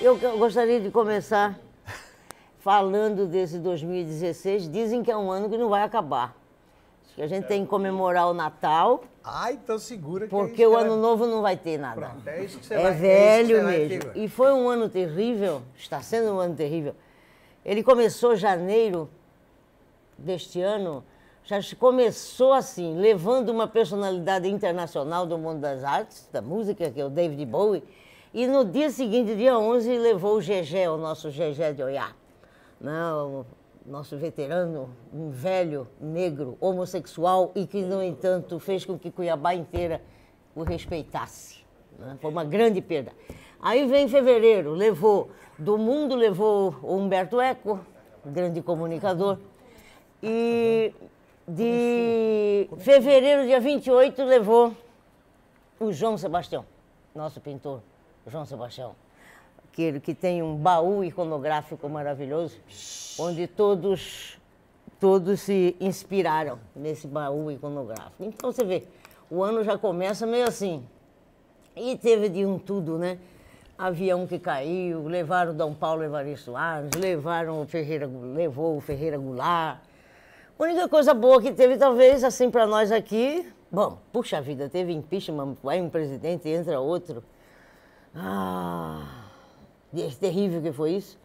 Eu, eu gostaria de começar falando desse 2016. Dizem que é um ano que não vai acabar. Acho que a gente tem que comemorar o Natal. Ah, então segura que é Porque o ano novo não vai ter nada. Pronto, é isso que você é vai, é velho é mesmo. E foi um ano terrível, está sendo um ano terrível. Ele começou janeiro deste ano, já começou assim, levando uma personalidade internacional do mundo das artes, da música, que é o David Bowie e no dia seguinte, dia 11, levou o Gegé, o nosso Gegé de Oiá, né, o nosso veterano, um velho negro, homossexual, e que, no entanto, fez com que Cuiabá inteira o respeitasse. Né, foi uma grande perda. Aí vem fevereiro, levou, do mundo levou o Humberto Eco, grande comunicador, e de fevereiro, dia 28, levou o João Sebastião, nosso pintor. João Sebastião, aquele que tem um baú iconográfico maravilhoso, onde todos todos se inspiraram nesse baú iconográfico. Então você vê, o ano já começa meio assim. E teve de um tudo, né? Avião que caiu, levaram Dom Paulo Evaristo Arnes, levaram o Ferreira, levou o Ferreira Goulart. A única coisa boa que teve, talvez, assim, para nós aqui, bom, puxa vida, teve impeachment, vai um presidente, entra outro. Ah, é terrível que foi isso.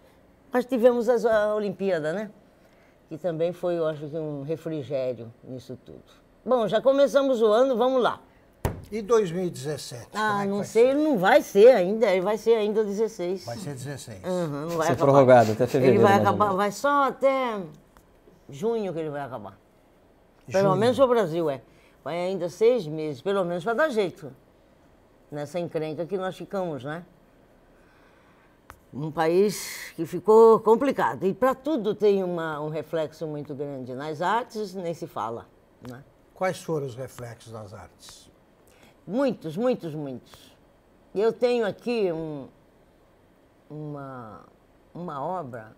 Mas tivemos as, a Olimpíada, né? Que também foi, eu acho que, um refrigério nisso tudo. Bom, já começamos o ano, vamos lá. E 2017? É ah, é não sei, ser? não vai ser ainda, ele vai ser ainda 16. Vai ser 16. Uhum, não vai ser prorrogado até fevereiro. Ele vai acabar, vai só até junho que ele vai acabar. Junho. Pelo menos o Brasil, é. Vai ainda seis meses, pelo menos para dar jeito nessa encrenca que nós ficamos, né? Um país que ficou complicado. E para tudo tem uma, um reflexo muito grande. Nas artes nem se fala. Né? Quais foram os reflexos das artes? Muitos, muitos, muitos. Eu tenho aqui um, uma, uma obra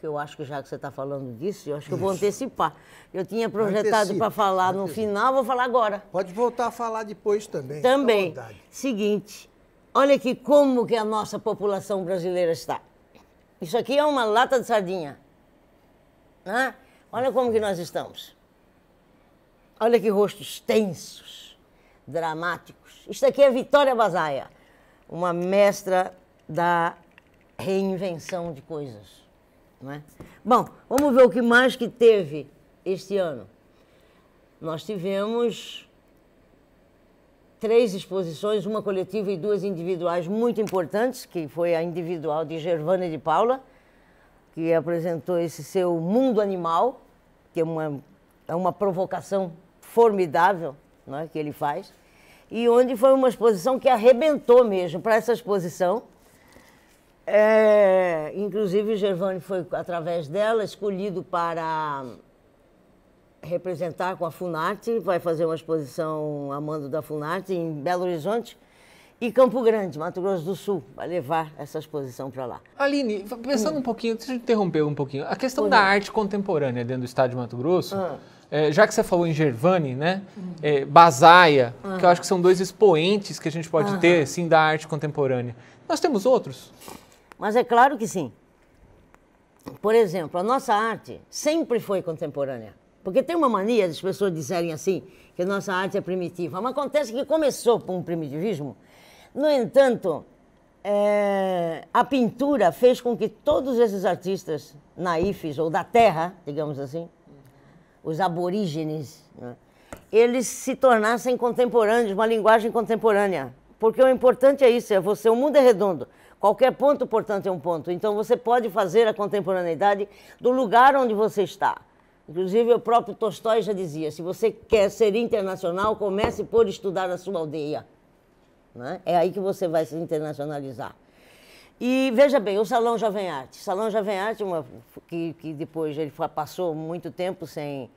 que eu acho que já que você está falando disso, eu acho que eu vou antecipar. Eu tinha projetado para falar antecipa. no final, vou falar agora. Pode voltar a falar depois também. Também. Seguinte, olha aqui como que a nossa população brasileira está. Isso aqui é uma lata de sardinha. Né? Olha como que nós estamos. Olha que rostos tensos, dramáticos. Isso aqui é Vitória Bazaia, uma mestra da reinvenção de coisas. Não é? Bom, vamos ver o que mais que teve este ano. Nós tivemos três exposições, uma coletiva e duas individuais muito importantes, que foi a individual de Gervana de Paula, que apresentou esse seu Mundo Animal, que é uma, é uma provocação formidável é que ele faz, e onde foi uma exposição que arrebentou mesmo. Para essa exposição, é, inclusive, o Gervani foi, através dela, escolhido para representar com a Funarte, vai fazer uma exposição a mando da Funarte em Belo Horizonte e Campo Grande, Mato Grosso do Sul, vai levar essa exposição para lá. Aline, pensando hum. um pouquinho, deixa eu interromper um pouquinho, a questão Por da não. arte contemporânea dentro do estado de Mato Grosso, ah. é, já que você falou em Gervani, né, hum. é, ah. que eu acho que são dois expoentes que a gente pode ah. ter, sim da arte contemporânea. Nós temos outros? Mas é claro que sim. Por exemplo, a nossa arte sempre foi contemporânea. Porque tem uma mania das pessoas dizerem assim, que nossa arte é primitiva. Mas acontece que começou por um primitivismo. No entanto, é, a pintura fez com que todos esses artistas naifes, ou da terra, digamos assim, os aborígenes, né, eles se tornassem contemporâneos, uma linguagem contemporânea. Porque o importante é isso, é você, o mundo é redondo. Qualquer ponto, portanto, é um ponto. Então você pode fazer a contemporaneidade do lugar onde você está. Inclusive, o próprio Tolstói já dizia: se você quer ser internacional, comece por estudar a sua aldeia. Né? É aí que você vai se internacionalizar. E veja bem, o Salão Jovem Arte. Salão Jovem Arte, é uma, que, que depois ele passou muito tempo sem,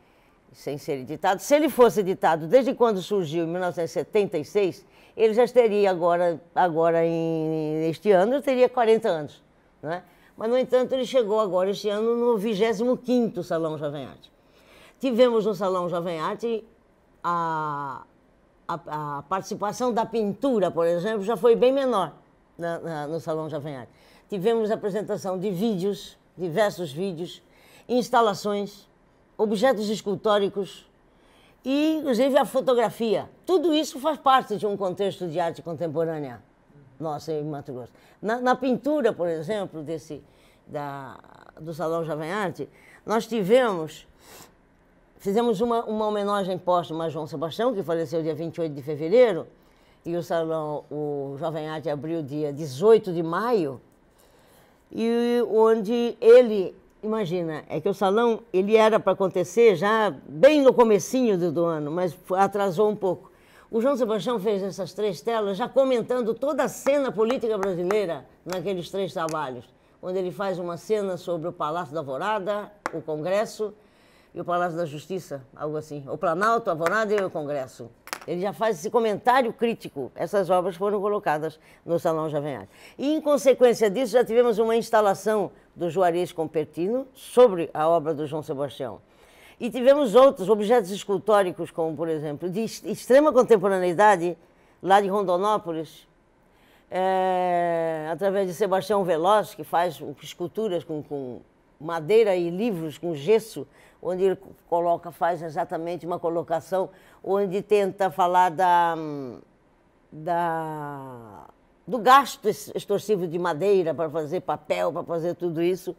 sem ser editado. Se ele fosse editado desde quando surgiu, em 1976, ele já estaria agora, agora em, este ano, teria 40 anos. Né? Mas, no entanto, ele chegou agora, este ano, no 25º Salão Jovem Arte. Tivemos no Salão Jovem Arte a, a, a participação da pintura, por exemplo, já foi bem menor na, na, no Salão Jovem Arte. Tivemos apresentação de vídeos, diversos vídeos, instalações, objetos escultóricos e, inclusive, a fotografia. Tudo isso faz parte de um contexto de arte contemporânea nossa em Mato Grosso. Na, na pintura, por exemplo, desse, da, do Salão Jovem Arte, nós tivemos, fizemos uma, uma homenagem póstuma a João Sebastião, que faleceu dia 28 de fevereiro, e o salão, o Jovem Arte abriu dia 18 de maio, e onde ele imagina, é que o salão ele era para acontecer já bem no comecinho do, do ano, mas atrasou um pouco. O João Sebastião fez essas três telas já comentando toda a cena política brasileira naqueles três trabalhos, onde ele faz uma cena sobre o Palácio da Alvorada, o Congresso e o Palácio da Justiça, algo assim, o Planalto, a Alvorada e o Congresso. Ele já faz esse comentário crítico. Essas obras foram colocadas no Salão Javanhac. E, em consequência disso, já tivemos uma instalação do Juarez Compertino sobre a obra do João Sebastião. E tivemos outros objetos escultóricos, como por exemplo, de extrema contemporaneidade, lá de Rondonópolis, é, através de Sebastião Veloz, que faz esculturas com, com madeira e livros com gesso, onde ele coloca, faz exatamente uma colocação onde tenta falar da, hum, da do gasto extorsivo de madeira para fazer papel, para fazer tudo isso.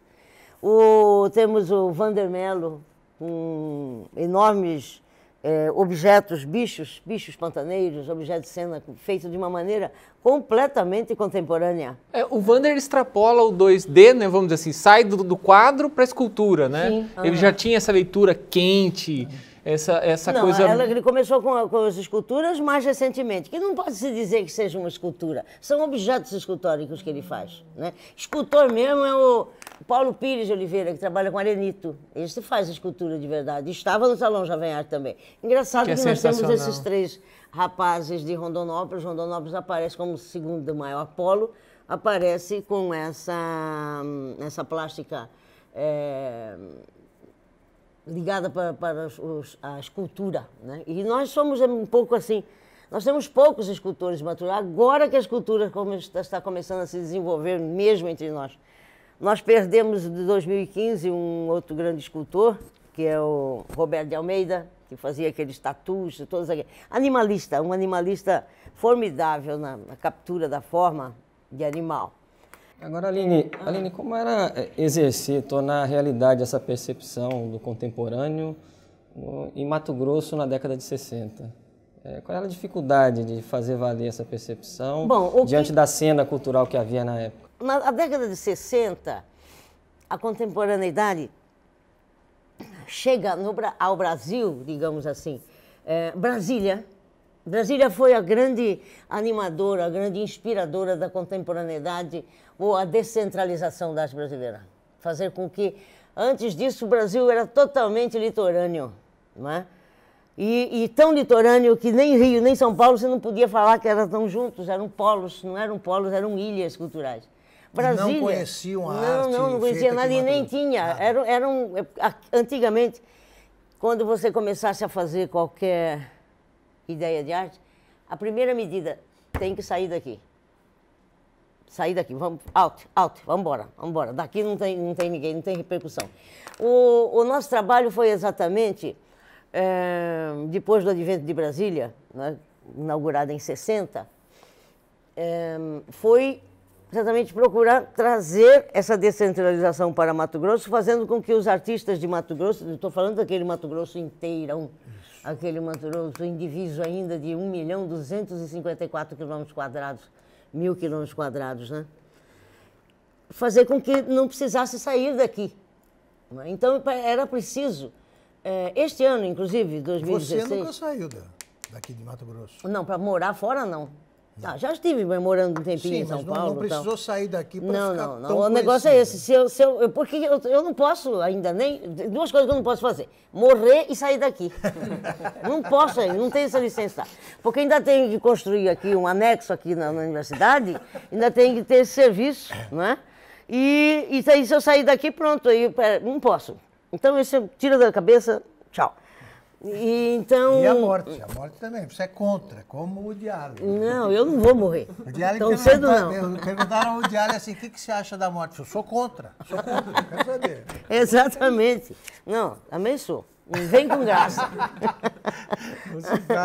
O, temos o Vandermelo com enormes é, objetos, bichos, bichos pantaneiros, objetos de cena feito de uma maneira completamente contemporânea. É, o Vander extrapola o 2D, né, vamos dizer assim, sai do, do quadro para a escultura, né? Ele uhum. já tinha essa leitura quente. Uhum essa, essa não, coisa. Ela, ele começou com, com, as esculturas mais recentemente, que não pode se dizer que seja uma escultura, são objetos escultóricos que ele faz. Né? Escultor mesmo é o Paulo Pires de Oliveira, que trabalha com arenito. Esse faz escultura de verdade. Estava no Salão Jovem Arte também. Engraçado que, é nós temos esses três rapazes de Rondonópolis. Rondonópolis aparece como o segundo maior polo, aparece com essa, hum, essa plástica. É ligada para, para os, a escultura. Né? E nós somos um pouco assim, nós temos poucos escultores maduros. Agora que a escultura está começando a se desenvolver mesmo entre nós. Nós perdemos de 2015 um outro grande escultor, que é o Roberto de Almeida, que fazia aqueles tatus, todos aqueles. Animalista, um animalista formidável na, na captura da forma de animal. Agora, Aline, ah. Aline, como era é, exercer, tornar realidade essa percepção do contemporâneo no, em Mato Grosso na década de 60? É, qual era a dificuldade de fazer valer essa percepção Bom, diante que... da cena cultural que havia na época? Na década de 60, a contemporaneidade chega no, ao Brasil, digamos assim, é, Brasília, Brasília foi a grande animadora, a grande inspiradora da contemporaneidade ou a descentralização da arte brasileira. Fazer com que, antes disso, o Brasil era totalmente litorâneo, não é? E, e, tão litorâneo que nem Rio, nem São Paulo você não podia falar que eram tão juntos, eram polos, não eram polos, eram ilhas culturais. Brasília. Não conheciam a não, arte. Não, não conhecia nada e nem tinha. Ah. Eram, eram, eh, antigamente, quando você começasse a fazer qualquer ideia de arte, a primeira medida tem que sair daqui. Sair daqui, vamos, out, out, vamos embora, vamos embora. Daqui não tem, não tem ninguém, não tem repercussão. O, o nosso trabalho foi exatamente, é, depois do advento de Brasília, né, inaugurada em 60, é, eh, foi exatamente procurar trazer essa descentralização para Mato Grosso, fazendo com que os artistas de Mato Grosso, estou falando daquele Mato Grosso inteirão, Isso. aquele Mato Grosso indiviso ainda de 1 milhão 254 quilômetros quadrados, mil quilômetros quadrados, né? Fazer com que não precisasse sair daqui. Então era preciso. Eh, este ano, inclusive, 2016. Você nunca saiu daqui de Mato Grosso? Não, para morar fora não. Ah, já estive morando um tempinho Sim, em São mas não, Paulo. Não precisou sair daqui para não, ficar não, não. o conhecido. negócio é esse. Se eu, se eu, porque eu, eu não posso ainda nem. Duas coisas que eu não posso fazer: morrer e sair daqui. não posso ainda, não tenho essa licença. Porque ainda tenho que construir aqui um anexo aqui na, na universidade, ainda tenho que ter esse serviço, né? E, e aí, se eu sair daqui, pronto, aí, não posso. Então, isso tira da cabeça, tchau. E, então... e a morte, a morte também. Você é contra, como o Diário. Não, eu não vou morrer. O diálogo Tão é cedo não. Perguntaram ao Diário assim, o que, que você acha da morte? Eu sou contra, sou contra, quero saber. Exatamente. Não, também sou. Vem com graça.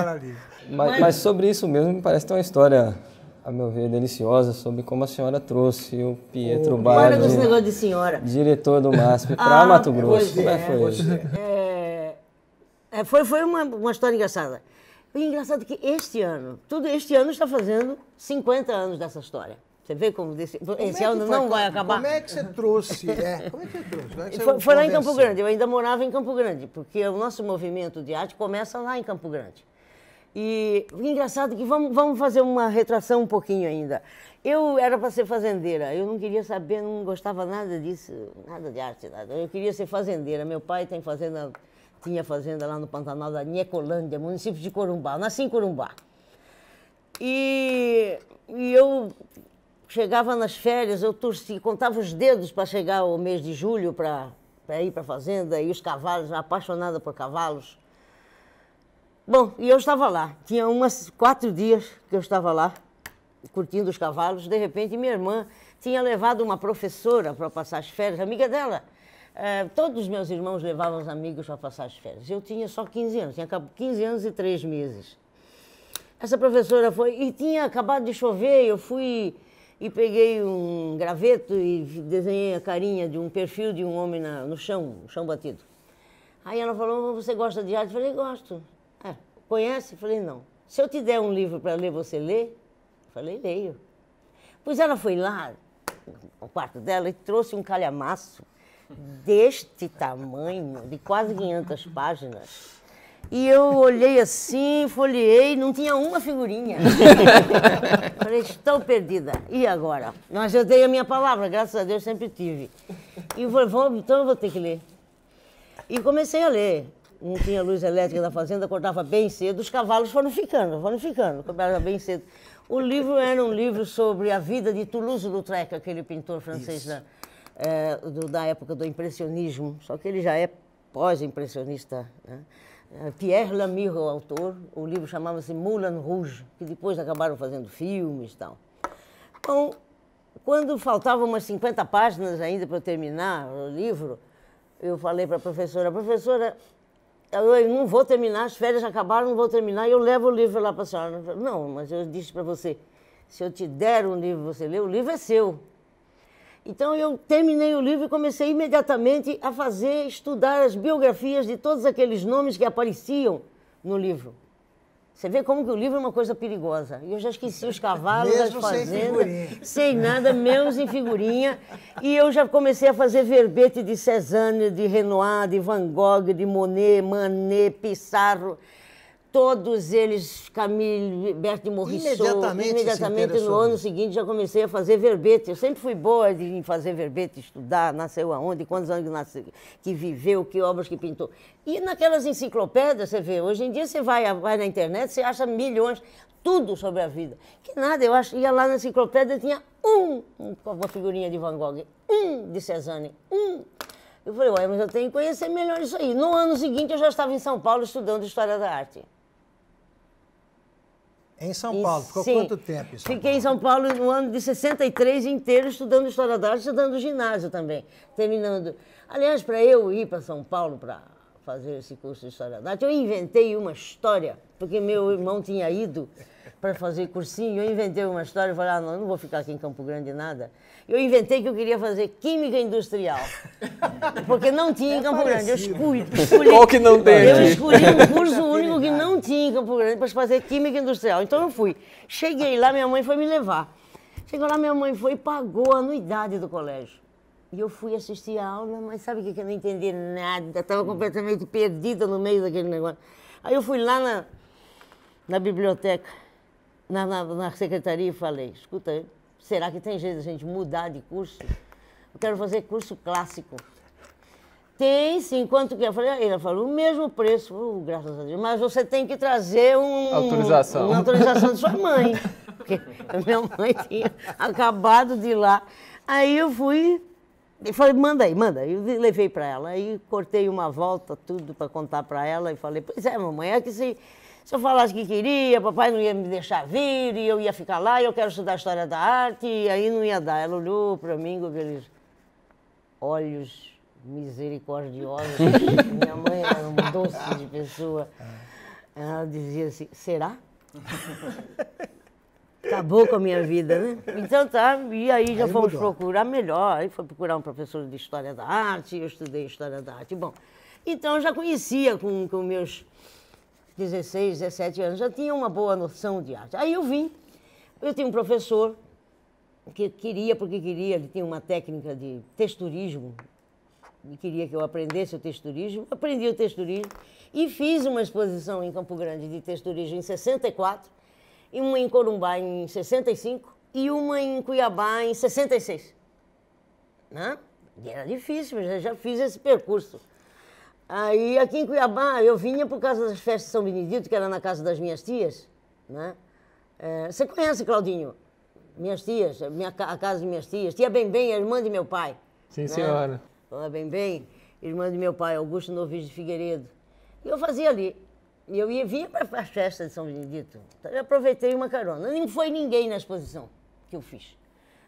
ali. Mas, mas sobre isso mesmo, me parece ter uma história a meu ver, deliciosa sobre como a senhora trouxe o Pietro oh, Para com esse negócio de senhora. Diretor do MASP para ah, Mato Grosso. Como é, como é, foi? É. É, foi foi uma, uma história engraçada. E engraçado é que este ano, tudo este ano está fazendo 50 anos dessa história. Você vê como desse, como é esse é ano foi, não vai acabar. Como é que você trouxe? É, como é que você trouxe? foi, foi lá em Campo Grande, eu ainda morava em Campo Grande, porque o nosso movimento de arte começa lá em Campo Grande. E engraçado que vamos, vamos fazer uma retração um pouquinho ainda. Eu era para ser fazendeira, eu não queria saber, não gostava nada disso, nada de arte, nada. Eu queria ser fazendeira. Meu pai tem fazenda tinha fazenda lá no Pantanal da Niecolândia, município de Corumbá. Nasci em Corumbá. E, e eu chegava nas férias, eu torci, contava os dedos para chegar o mês de julho para ir para a fazenda. E os cavalos, apaixonada por cavalos. Bom, e eu estava lá. Tinha umas quatro dias que eu estava lá, curtindo os cavalos. De repente, minha irmã tinha levado uma professora para passar as férias, amiga dela. Eh, todos os meus irmãos levavam os amigos para passar as férias. Eu tinha só 15 anos, tinha 15 anos e 3 meses. Essa professora foi. E tinha acabado de chover, eu fui e peguei um graveto e desenhei a carinha de um perfil de um homem na, no chão, no chão batido. Aí ela falou: Você gosta de arte? Eu falei: Gosto. Ah, conhece? Eu falei: Não. Se eu te der um livro para ler, você lê? Eu falei: Leio. Pois ela foi lá, no quarto dela, e trouxe um calhamaço deste tamanho, de quase 500 páginas. E eu olhei assim, folhei, não tinha uma figurinha. Falei, estou perdida. E agora? Mas eu dei a minha palavra, graças a Deus sempre tive. E falei, então eu vou ter que ler. E comecei a ler. Não tinha luz elétrica na fazenda, acordava bem cedo. Os cavalos foram ficando, foram ficando, acordava bem cedo. O livro era um livro sobre a vida de Toulouse-Lautrec, aquele pintor francês. Isso é, do, da época do impressionismo, só que ele já é pós-impressionista. Né? Eh, Pierre Lamir, o autor, o livro chamava-se Moulin Rouge, que depois acabaram fazendo filmes e tal. Então, quando faltavam umas 50 páginas ainda para terminar o livro, eu falei para a professora, professora, eu não vou terminar, as férias acabaram, não vou terminar, eu levo o livro lá para a senhora. Não, mas eu disse para você, se eu te der um livro, você lê, o livro é seu. Então eu terminei o livro e comecei imediatamente a fazer, estudar as biografias de todos aqueles nomes que apareciam no livro. Você vê como que o livro é uma coisa perigosa. Eu já esqueci os cavalos, Mesmo as fazendas, sem, sem, nada, menos em figurinha. E eu já comecei a fazer verbete de Cézanne, de Renoir, de Van Gogh, de Monet, Manet, Pissarro. Todos eles, Camille, Berto de Morrison. imediatamente, imediatamente no ano seguinte já comecei a fazer verbete. Eu sempre fui boa em fazer verbete, estudar, nasceu aonde, quantos anos nasceu, que viveu, que obras que pintou. E naquelas enciclopédias, você vê, hoje em dia você vai, vai na internet, você acha milhões, tudo sobre a vida. Que nada, eu acho, ia lá na enciclopédia tinha um, uma figurinha de Van Gogh, um de Cezanne, um eu falei, ué, mas eu tenho que conhecer melhor isso aí. No ano seguinte, eu já estava em São Paulo estudando História da Arte. Em São Paulo, ficou sim, quanto tempo? Em São fiquei Paulo? em São Paulo no ano de 63 inteiro, estudando História da Arte, estudando ginásio também, terminando. Aliás, para eu ir para São Paulo para fazer esse curso de História da Arte, eu inventei uma história, porque meu irmão tinha ido para fazer cursinho. Eu inventei uma história, eu falei, ah, não, não vou ficar aqui em Campo Grande nada. Eu inventei que eu queria fazer química industrial, porque não tinha em é Campo Grande. Eu escolhi, escolhi, Qual que não tem? Eu escolhi um curso único que não tinha em Campo Grande para fazer química industrial. Então eu fui. Cheguei lá, minha mãe foi me levar. Chegou lá, minha mãe foi e pagou a anuidade do colégio. E eu fui assistir a aula, mas sabe o que, é que eu não entendi nada? Estava hum. completamente perdida no meio daquele negócio. Aí eu fui lá na, na biblioteca na, na, na secretaria e falei, escuta, será que tem jeito de a gente mudar de curso? Eu quero fazer curso clássico. Tem sim, quanto que? É? Eu falei, ah, ele falou, o mesmo preço, oh, graças a Deus, mas você tem que trazer um, autorização. uma autorização de sua mãe. Porque minha mãe tinha acabado de ir lá. Aí eu fui e falei, manda aí, manda. Eu levei para ela. Aí cortei uma volta, tudo para contar para ela e falei, pois é, mamãe, é que se se eu falasse que queria, papai não ia me deixar vir, e eu ia ficar lá, e eu quero estudar História da Arte, e aí não ia dar. Ela olhou para mim com aqueles olhos misericordiosos. Minha mãe era uma doce de pessoa. Ela dizia assim, será? Acabou com a minha vida, né? Então tá, e aí já aí fomos mudou. procurar melhor. Aí foi procurar um professor de História da Arte, eu estudei História da Arte. Bom, então eu já conhecia com, com meus 16, 17 anos, já tinha uma boa noção de arte. Aí eu vim, eu tinha um professor que queria, porque queria, ele tinha uma técnica de texturismo, e queria que eu aprendesse o texturismo, aprendi o texturismo e fiz uma exposição em Campo Grande de texturismo em 64, e uma em Corumbá em 65 e uma em Cuiabá em 66. Né? E era difícil, mas eu já fiz esse percurso. Aí aqui em Cuiabá eu vinha por causa das festas de São Benedito, que era na casa das minhas tias. Né? É, você conhece, Claudinho? Minhas tias, minha, a casa de minhas tias. Tia Bem Bem, a irmã de meu pai. Sim, né? senhora. Tia Bem Bem, irmã de meu pai, Augusto Novis de Figueiredo. E eu fazia ali. E eu ia, vinha para a festa de São Benedito. Então, eu aproveitei uma carona. Nem foi ninguém na exposição que eu fiz.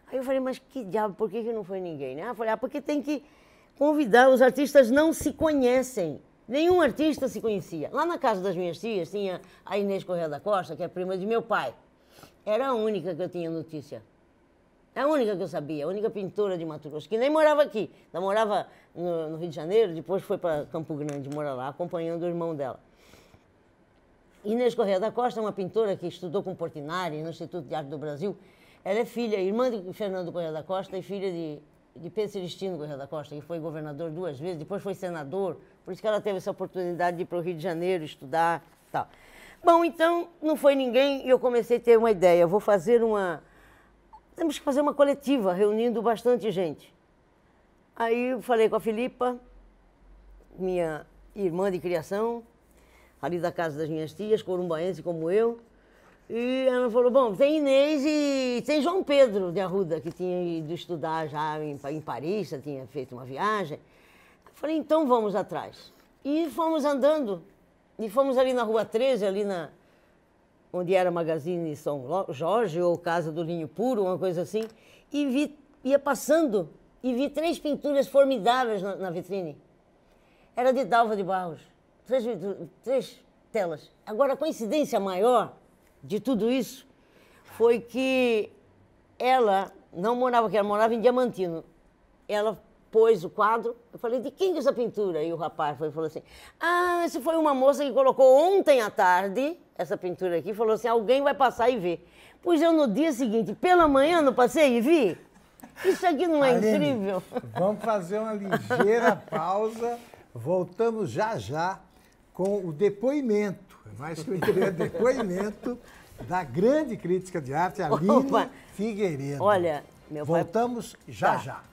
Aí eu falei, mas que diabo, por que, que não foi ninguém? Né? Eu falei, ah, porque tem que convidar. Os artistas não se conhecem. Nenhum artista se conhecia. Lá na casa das minhas tias tinha a Inês Correia da Costa, que é prima de meu pai. Era a única que eu tinha notícia. A única que eu sabia, a única pintora de Mato Grosso, que nem morava aqui. Ela morava no, no Rio de Janeiro, depois foi para Campo Grande morar lá, acompanhando o irmão dela. Inês Correia da Costa é uma pintora que estudou com Portinari no Instituto de Arte do Brasil. Ela é filha, irmã de Fernando Correia da Costa e filha de de Pedro Celestino Correia da Costa, que foi governador duas vezes, depois foi senador, por isso que ela teve essa oportunidade de ir para o Rio de Janeiro estudar tal. Bom, então não foi ninguém e eu comecei a ter uma ideia. Vou fazer uma. Temos que fazer uma coletiva reunindo bastante gente. Aí eu falei com a Filipa, minha irmã de criação, ali da casa das minhas tias, corumbaense como eu. E ela falou, bom, tem Inês e tem João Pedro de Arruda, que tinha ido estudar já em, em Paris, já tinha feito uma viagem. Eu falei, então vamos atrás. E fomos andando. E fomos ali na Rua 13, ali na onde era Magazine São Jorge ou Casa do Linho Puro, uma coisa assim, e vi, ia passando e vi três pinturas formidáveis na, na vitrine. Era de Dalva de Barros. Três, três telas. Agora, a coincidência maior de tudo isso foi que ela não morava aqui, ela morava em Diamantino. Ela pôs o quadro, eu falei, de quem é essa pintura? E o rapaz foi, falou assim, ah, isso foi uma moça que colocou ontem à tarde essa pintura aqui, falou assim, alguém vai passar e ver. Pois eu no dia seguinte, pela manhã, não passei e vi? Isso aqui não é Aline, incrível? Vamos fazer uma ligeira pausa, voltamos já já com o depoimento mas que eu queria depoimento da grande crítica de arte, Aline Opa. Figueiredo. Olha, meu pai... Voltamos já tá. já.